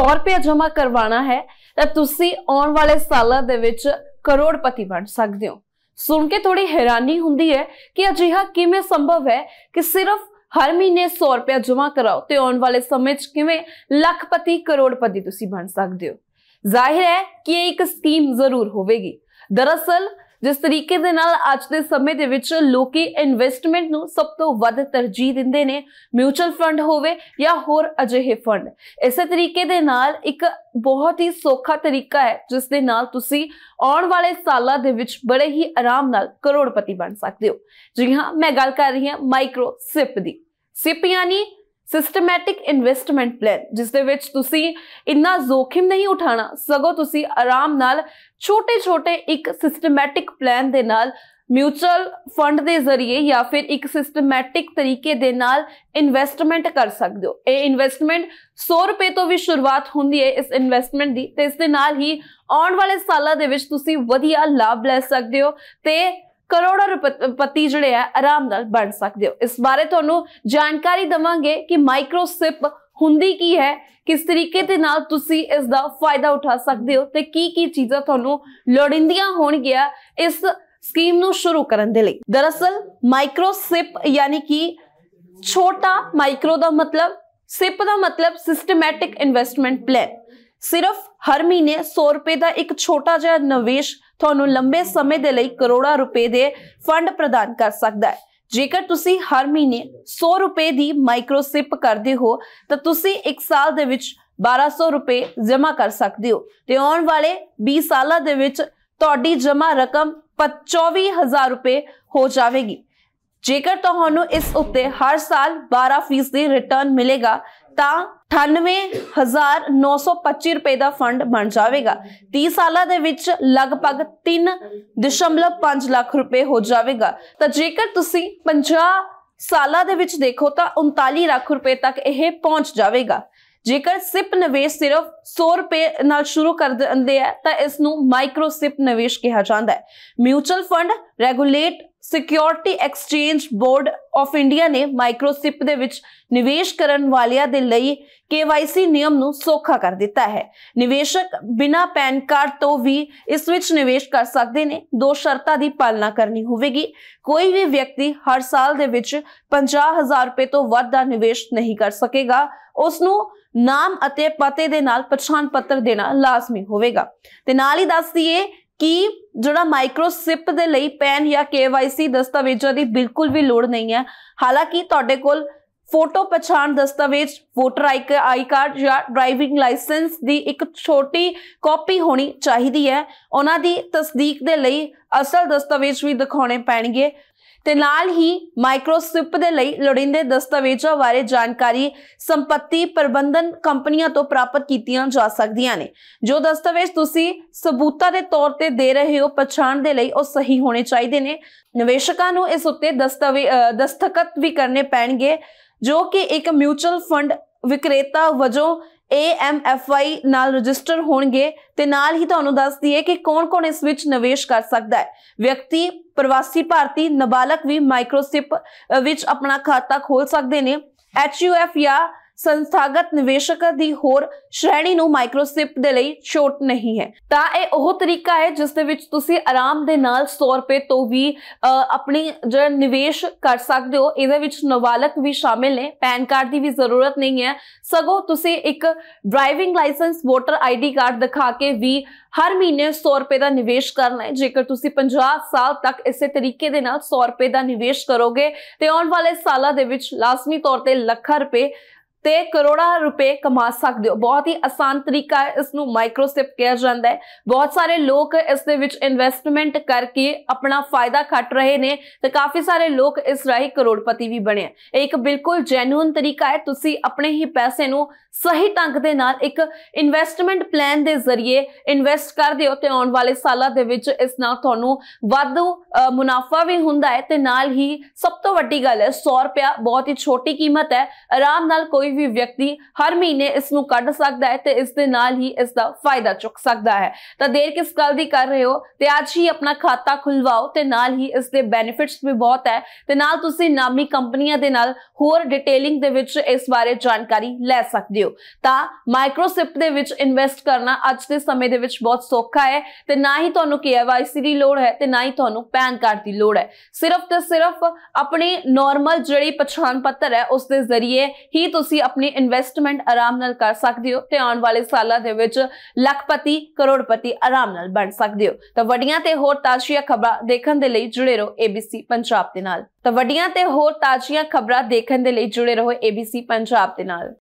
100 ਰੁਪਏ ਜਮ੍ਹਾਂ ਕਰਵਾਣਾ ਹੈ ਤਾਂ ਤੁਸੀਂ ਆਉਣ ਵਾਲੇ ਸਾਲਾਂ ਦੇ ਵਿੱਚ ਕਰੋੜਪਤੀ ਬਣ ਸਕਦੇ ਹੋ ਸੁਣ ਕੇ ਥੋੜੀ ਹੈਰਾਨੀ ਹੁੰਦੀ ਹੈ ਕਿ ਅਜਿਹਾ ਕਿਵੇਂ ਸੰਭਵ ਹੈ ਕਿ ਸਿਰਫ ਹਰ ਮਹੀਨੇ 100 ਰੁਪਏ ਜਮ੍ਹਾਂ ਕਰਾਓ ਤੇ ਆਉਣ ਵਾਲੇ ਸਮੇਂ 'ਚ ਕਿਵੇਂ ਲੱਖਪਤੀ ਕਰੋੜਪਤੀ ਤੁਸੀਂ ਬਣ ਸਕਦੇ ਹੋ ਜ਼ਾਹਿਰ ਹੈ ਕਿ ਇਹ ਇੱਕ ਸਕੀਮ ਜ਼ਰੂਰ ਹੋਵੇਗੀ ਦਰਅਸਲ ਜਿਸ ਤਰੀਕੇ ਦੇ ਨਾਲ ਅੱਜ ਦੇ ਸਮੇਂ ਦੇ ਵਿੱਚ ਲੋਕੀ ਇਨਵੈਸਟਮੈਂਟ ਨੂੰ ਸਭ ਤੋਂ ਵੱਧ ਤਰਜੀਹ ਦਿੰਦੇ ਨੇ ਮਿਊਚੁਅਲ ਫੰਡ ਹੋਵੇ ਜਾਂ ਹੋਰ ਅਜਿਹੇ ਫੰਡ ਇਸੇ ਤਰੀਕੇ ਦੇ ਨਾਲ ਇੱਕ ਬਹੁਤ ਹੀ ਸੌਖਾ ਤਰੀਕਾ ਹੈ ਜਿਸ ਦੇ ਨਾਲ ਤੁਸੀਂ ਆਉਣ ਵਾਲੇ ਸਾਲਾਂ ਦੇ ਵਿੱਚ ਬੜੇ ਹੀ ਆਰਾਮ ਨਾਲ ਕਰੋੜਪਤੀ ਬਣ ਸਕਦੇ ਹੋ ਜੀ ਹਾਂ ਮੈਂ ਗੱਲ ਕਰ ਰਹੀ ਹਾਂ ਮਾਈਕਰੋ ਸਿਪ ਦੀ ਸਿਪ ਯਾਨੀ ਸਿਸਟਮੈਟਿਕ ਇਨਵੈਸਟਮੈਂਟ ਪਲਾਨ ਜਿਸ ਦੇ ਵਿੱਚ ਤੁਸੀਂ ਇੰਨਾ ਜ਼ੋਖਿਮ ਨਹੀਂ ਉਠਾਣਾ ਸਗੋਂ ਤੁਸੀਂ ਆਰਾਮ ਨਾਲ ਛੋਟੇ-ਛੋਟੇ ਇੱਕ ਸਿਸਟਮੈਟਿਕ ਪਲਾਨ ਦੇ ਨਾਲ ਮਿਊਚੁਅਲ ਫੰਡ ਦੇ ਜ਼ਰੀਏ ਜਾਂ ਫਿਰ ਇੱਕ ਸਿਸਟਮੈਟਿਕ ਤਰੀਕੇ ਦੇ ਨਾਲ ਇਨਵੈਸਟਮੈਂਟ ਕਰ ਸਕਦੇ ਹੋ ਇਹ ਇਨਵੈਸਟਮੈਂਟ 100 ਰੁਪਏ ਤੋਂ ਵੀ ਸ਼ੁਰੂਆਤ ਹੁੰਦੀ ਹੈ ਇਸ ਇਨਵੈਸਟਮੈਂਟ ਦੀ ਤੇ ਇਸ ਦੇ ਨਾਲ ਹੀ ਆਉਣ ਵਾਲੇ ਸਾਲਾਂ ਦੇ ਵਿੱਚ ਤੁਸੀਂ ਵਧੀਆ ਲਾਭ ਲੈ ਸਕਦੇ ਹੋ ਤੇ ਕਰੋੜਾਂ ਪਤੀ ਜਿਹੜੇ ਆ ਆਰਾਮ ਨਾਲ ਬਣ ਸਕਦੇ ਹੋ ਇਸ ਬਾਰੇ ਤੁਹਾਨੂੰ ਜਾਣਕਾਰੀ ਦਵਾਂਗੇ ਕਿ ਮਾਈਕਰੋ ਸਿਪ ਹੁੰਦੀ ਕੀ ਹੈ ਕਿਸ ਤਰੀਕੇ ਦੇ ਨਾਲ ਤੁਸੀਂ ਇਸ ਦਾ ਫਾਇਦਾ ਉਠਾ ਸਕਦੇ ਹੋ ਤੇ ਕੀ ਕੀ ਚੀਜ਼ਾਂ ਤੁਹਾਨੂੰ ਲੋੜਿੰਦੀਆਂ ਹੋਣਗੀਆਂ ਇਸ ਸਕੀਮ ਨੂੰ ਸ਼ੁਰੂ ਕਰਨ ਦੇ ਲਈ ਦਰਅਸਲ ਮਾਈਕਰੋ ਸਿਪ ਯਾਨੀ ਕਿ ਛੋਟਾ ਮਾਈਕਰੋ ਦਾ ਮਤਲਬ ਸਿਪ ਦਾ ਮਤਲਬ ਸਿਸਟਮੈਟਿਕ ਇਨਵੈਸਟਮੈਂਟ ਪਲਾਨ ਸਿਰਫ ਹਰ ਮਹੀਨੇ 100 ਰੁਪਏ ਦਾ ਇੱਕ ਛੋਟਾ ਜਿਹਾ ਨਿਵੇਸ਼ ਤੁਹਾਨੂੰ ਲੰਬੇ ਸਮੇਂ ਦੇ ਲਈ ਕਰੋੜਾਂ ਰੁਪਏ ਦੇ ਫੰਡ ਪ੍ਰਦਾਨ ਕਰ ਸਕਦਾ ਹੈ ਜੇਕਰ ਤੁਸੀਂ ਹਰ ਮਹੀਨੇ 100 ਰੁਪਏ ਦੀ ਮਾਈਕਰੋ ਕਰਦੇ ਹੋ ਤਾਂ ਤੁਸੀਂ ਇੱਕ ਸਾਲ ਦੇ ਵਿੱਚ 1200 ਰੁਪਏ ਜਮ੍ਹਾਂ ਕਰ ਸਕਦੇ ਹੋ ਤੇ ਆਉਣ ਵਾਲੇ 20 ਸਾਲਾਂ ਦੇ ਵਿੱਚ ਤੁਹਾਡੀ ਜਮ੍ਹਾਂ ਰਕਮ 24000 ਰੁਪਏ ਹੋ ਜਾਵੇਗੀ ਜੇਕਰ ਤੁਹਾਨੂੰ ਇਸ ਉੱਤੇ ਹਰ ਸਾਲ 12% ਦੀ ਰਿਟਰਨ ਮਿਲੇਗਾ ਤਾਂ 98925 ਰੁਪਏ ਦਾ ਫੰਡ ਬਣ ਜਾਵੇਗਾ 30 ਸਾਲਾਂ ਦੇ ਵਿੱਚ ਲਗਭਗ 3.5 ਲੱਖ ਰੁਪਏ ਹੋ ਜਾਵੇਗਾ ਤਾਂ ਜੇਕਰ ਤੁਸੀਂ 50 ਸਾਲਾਂ ਦੇ ਵਿੱਚ ਦੇਖੋ ਤਾਂ 39 ਲੱਖ ਰੁਪਏ ਤੱਕ ਇਹ ਪਹੁੰਚ ਜਾਵੇਗਾ ਜੇਕਰ ਸਿਪ ਨਿਵੇਸ਼ ਸਿਰਫ 100 ਰੁਪਏ ਨਾਲ ਸ਼ੁਰੂ ਕਰ ਦਿੰਦੇ ਆ ਤਾਂ ਇਸ ਨੂੰ ਮਾਈਕਰੋ ਸਿਪ ਨਿਵੇਸ਼ ਕਿਹਾ ਜਾਂਦਾ ਹੈ mutual fund regulate security exchange board of India ਨੇ ਮਾਈਕਰੋਸਿਪ ਦੇ ਵਿੱਚ ਨਿਵੇਸ਼ ਕਰਨ ਵਾਲਿਆਂ ਦੇ ਲਈ KYC ਨਿਯਮ ਨੂੰ ਸੌਖਾ ਕਰ ਦਿੱਤਾ ਹੈ ਨਿਵੇਸ਼ਕ ਬਿਨਾ ਪੈਨ ਕਾਰਡ ਤੋਂ ਵੀ ਇਸ ਵਿੱਚ ਨਿਵੇਸ਼ ਕਰ ਸਕਦੇ ਨੇ ਦੋ ਸ਼ਰਤਾਂ ਦੀ ਪਾਲਣਾ ਕਰਨੀ ਹੋਵੇਗੀ ਕੋਈ ਵੀ ਵਿਅਕਤੀ ਹਰ ਸਾਲ ਦੇ ਵਿੱਚ 50000 ਰੁਪਏ ਤੋਂ ਵੱਧ ਦਾ ਨਿਵੇਸ਼ ਨਹੀਂ ਕਰ ਸਕੇਗਾ ਉਸ ਨੂੰ ਨਾਮ ਅਤੇ ਪਤੇ ਦੇ ਨਾਲ ਪਛਾਣ ਪੱਤਰ ਦੇਣਾ ਲਾਜ਼ਮੀ ਹੋਵੇਗਾ ਤੇ ਨਾਲ ਹੀ ਦੱਸ ਦਈਏ ਕਿ ਜਿਹੜਾ ਮਾਈਕਰੋਸਿਪ ਦੇ ਲਈ ਪੈਨ ਜਾਂ KYC ਦਸਤਾਵੇਜ਼ਾਂ ਦੀ ਬਿਲਕੁਲ ਵੀ ਲੋੜ ਨਹੀਂ ਹੈ ਹਾਲਾਂਕਿ ਤੁਹਾਡੇ ਕੋਲ ਫੋਟੋ ਪਛਾਣ ਦਸਤਾਵੇਜ਼ ਵੋਟਰ ਆਈ ਕਾਰਡ ਜਾਂ ਡਰਾਈਵਿੰਗ ਲਾਇਸੈਂਸ ਦੀ ਇੱਕ ਛੋਟੀ ਕਾਪੀ ਹੋਣੀ ਚਾਹੀਦੀ ਹੈ ਉਹਨਾਂ ਦੀ ਤਸਦੀਕ ਦੇ ਲਈ ਅਸਲ ਦਸਤਾਵੇਜ਼ ਵੀ ਦਿਖਾਉਣੇ ਪੈਣਗੇ ਤੇ ਨਾਲ ਹੀ ਮਾਈਕਰੋਸਿਪ ਦੇ ਲਈ ਲੋੜੀਂਦੇ ਦਸਤਾਵੇਜ਼ਾਂ ਬਾਰੇ ਜਾਣਕਾਰੀ ਸੰਪਤੀ ਪ੍ਰਬੰਧਨ ਕੰਪਨੀਆਂ ਤੋਂ ਪ੍ਰਾਪਤ ਕੀਤੀਆਂ ਜਾ ਸਕਦੀਆਂ ਨੇ ਜੋ ਦਸਤਾਵੇਜ਼ ਤੁਸੀਂ ਸਬੂਤਾਂ ਦੇ ਤੌਰ ਤੇ ਦੇ ਰਹੇ ਹੋ ਪਛਾਣ ਦੇ ਲਈ ਉਹ ਸਹੀ ਹੋਣੇ ਚਾਹੀਦੇ ਨੇ ਨਿਵੇਸ਼ਕਾਂ ਨੂੰ ਇਸ ਉੱਤੇ ਦਸਤਾਵੇਜ਼ ਦਸਤਖਤ ਵੀ ਕਰਨੇ ਪੈਣਗੇ ਜੋ ਕਿ ਇੱਕ ਮਿਊਚੁਅਲ ਫੰਡ ਵਿਕਰੇਤਾ ਵਜੋਂ AMFI ਨਾਲ ਰਜਿਸਟਰ ਹੋਣਗੇ ਤੇ ਨਾਲ ਹੀ ਤੁਹਾਨੂੰ ਦੱਸ ਦਈਏ ਕਿ ਕੌਣ-ਕੌਣ ਇਸ ਵਿੱਚ ਨਿਵੇਸ਼ ਕਰ ਸਕਦਾ ਹੈ ਵਿਅਕਤੀ ਪ੍ਰਵਾਸੀ ਭਾਰਤੀ ਨਾਬਾਲਗ ਵੀ ਮਾਈਕਰੋਸਿਪ ਵਿੱਚ ਆਪਣਾ ਖਾਤਾ ਖੋਲ ਸਕਦੇ ਨੇ HUF ਜਾਂ ਸੰਸਥਾਗਤ ਨਿਵੇਸ਼ਕ ਦੀ ਹੋਰ ਸ਼੍ਰੇਣੀ ਨੂੰ ਮਾਈਕਰੋਸਿਪ ਦੇ ਲਈ ਛੋਟ ਨਹੀਂ ਹੈ ਤਾਂ ਇਹ ਉਹ ਤਰੀਕਾ ਹੈ ਜਿਸ ਦੇ ਵਿੱਚ ਤੁਸੀਂ ਆਰਾਮ ਦੇ ਨਾਲ 100 ਰੁਪਏ ਤੋਂ ਵੀ ਆਪਣੀ ਜਿਹੜਾ ਨਿਵੇਸ਼ ਕਰ ਸਕਦੇ ਹੋ ਇਹਦੇ ਵਿੱਚ ਨਵਾਲਕ ਵੀ ਸ਼ਾਮਿਲ ਨੇ ਪੈਨ ਕਾਰਡ ਦੀ ਵੀ ਜ਼ਰੂਰਤ ਨਹੀਂ ਹੈ ਸਗੋਂ ਤੁਸੀਂ ਇੱਕ driving licence voter ID card ਦਿਖਾ ਕੇ ਵੀ ਹਰ ਮਹੀਨੇ 100 ਰੁਪਏ ਦਾ ਨਿਵੇਸ਼ ਕਰਨਾ ਹੈ ਜੇਕਰ ਤੁਸੀਂ 50 ਸਾਲ ਤੱਕ ਇਸੇ ਤਰੀਕੇ ਦੇ ਨਾਲ 100 ਰੁਪਏ ਦਾ ਨਿਵੇਸ਼ ਕਰੋਗੇ ਤੇ ਆਉਣ ਵਾਲੇ ਸਾਲਾਂ ਦੇ ਵਿੱਚ ਲਾਜ਼ਮੀ ਤੌਰ ਤੇ ਲੱਖਾਂ ਰੁਪਏ ਤੇ ਕਰੋੜਾਂ ਰੁਪਏ ਕਮਾ ਸਕਦੇ ਹੋ ਬਹੁਤ ਹੀ ਆਸਾਨ ਤਰੀਕਾ ਹੈ ਇਸ ਨੂੰ ਮਾਈਕਰੋ ਕਿਹਾ ਜਾਂਦਾ ਹੈ ਬਹੁਤ ਸਾਰੇ ਲੋਕ ਇਸ ਦੇ ਵਿੱਚ ਇਨਵੈਸਟਮੈਂਟ ਕਰਕੇ ਆਪਣਾ ਫਾਇਦਾ ਖੱਟ ਰਹੇ ਨੇ ਤੇ ਕਾਫੀ ਸਾਰੇ ਲੋਕ ਇਸ ਰਾਹੀਂ ਕਰੋੜਪਤੀ ਵੀ ਬਣੇ ਇਹ ਇੱਕ ਬਿਲਕੁਲ ਜੈਨੂਨ ਤਰੀਕਾ ਹੈ ਤੁਸੀਂ ਆਪਣੇ ਹੀ ਪੈਸੇ ਨੂੰ ਸਹੀ ਢੰਗ ਦੇ ਨਾਲ ਇੱਕ ਇਨਵੈਸਟਮੈਂਟ ਪਲਾਨ ਦੇ ਜ਼ਰੀਏ ਇਨਵੈਸਟ ਕਰਦੇ ਹੋ ਤੇ ਆਉਣ ਵਾਲੇ ਸਾਲਾਂ ਦੇ ਵਿੱਚ ਇਸ ਨਾਲ ਤੁਹਾਨੂੰ ਵਾਧੂ ਮੁਨਾਫਾ ਵੀ ਹੁੰਦਾ ਹੈ ਤੇ ਨਾਲ ਹੀ ਸਭ ਤੋਂ ਵੱਡੀ ਗੱਲ ਹੈ 100 ਰੁਪਿਆ ਬਹੁਤ ਹੀ ਛੋਟੀ ਕੀਮਤ ਹੈ ਆਰਾਮ ਨਾਲ ਕੋਈ ਕੋਈ ਵੀ ਵਿਅਕਤੀ ਹਰ ਮਹੀਨੇ ਇਸ ਨੂੰ ਕੱਢ ਸਕਦਾ ਹੈ ਤੇ ਇਸ ਦੇ ਨਾਲ ਹੀ ਇਸ ਦਾ ਫਾਇਦਾ ਚੁੱਕ ਸਕਦਾ ਹੈ ਤਾਂ ਦੇਰ ਕਿਸ ਗੱਲ ਦੀ ਕਰ ਰਹੇ ਹੋ ਤੇ ਅੱਜ ਹੀ ਆਪਣਾ ਖਾਤਾ ਖੁਲਵਾਓ ਤੇ ਨਾਲ ਹੀ ਇਸ ਦੇ ਬੈਨੀਫਿਟਸ ਵੀ ਬਹੁਤ ਹੈ ਤੇ ਨਾਲ ਤੁਸੀਂ ਨਾਮੀ ਕੰਪਨੀਆਂ ਦੇ ਨਾਲ ਹੋਰ ਡਿਟੇਲਿੰਗ ਦੇ ਵਿੱਚ ਇਸ ਬਾਰੇ ਜਾਣਕਾਰੀ ਲੈ ਸਕਦੇ ਹੋ ਤਾਂ ਮਾਈਕਰੋਸਿਪ ਦੇ ਵਿੱਚ ਇਨਵੈਸਟ ਕਰਨਾ ਅੱਜ ਦੇ ਸਮੇਂ ਦੇ ਵਿੱਚ ਬਹੁਤ ਸੌਖਾ ਹੈ ਤੇ ਨਾ ਹੀ ਤੁਹਾਨੂੰ KYC ਦੀ ਲੋੜ ਹੈ ਤੇ ਨਾ ਹੀ ਤੁਹਾਨੂੰ ਪੈਨ ਕਾਰਡ ਦੀ ਲੋੜ ਹੈ ਸਿਰਫ ਤੇ ਸਿਰਫ ਆਪਣੀ ਨਾਰਮਲ ਜਿਹੜੀ ਪਛਾਣ ਪੱਤਰ ਹੈ ਉਸ ਦੇ ਜ਼ਰੀਏ ਹੀ ਤੁਸੀਂ ਤੁਸੀਂ ਆਪਣੀ ਇਨਵੈਸਟਮੈਂਟ ਆਰਾਮ ਨਾਲ ਕਰ ਸਕਦੇ ਹੋ ਤੇ ਆਉਣ ਵਾਲੇ ਸਾਲਾਂ ਦੇ ਵਿੱਚ ਲੱਖਪਤੀ ਕਰੋੜਪਤੀ ਆਰਾਮ ਨਾਲ ਬਣ ਸਕਦੇ ਹੋ ਤਾਂ ਵੱਡੀਆਂ ਤੇ ਹੋਰ ਤਾਜ਼ੀਆਂ ਖਬਰਾਂ ਦੇਖਣ ਦੇ ਲਈ ਜੁੜੇ ਰਹੋ ABC ਪੰਜਾਬ ਦੇ ਨਾਲ ਤਾਂ ਵੱਡੀਆਂ ਤੇ ਹੋਰ ਤਾਜ਼ੀਆਂ ਖਬਰਾਂ ਦੇਖਣ ਦੇ ਲਈ ਜੁੜੇ ਰਹੋ ABC ਪੰਜਾਬ ਦੇ ਨਾਲ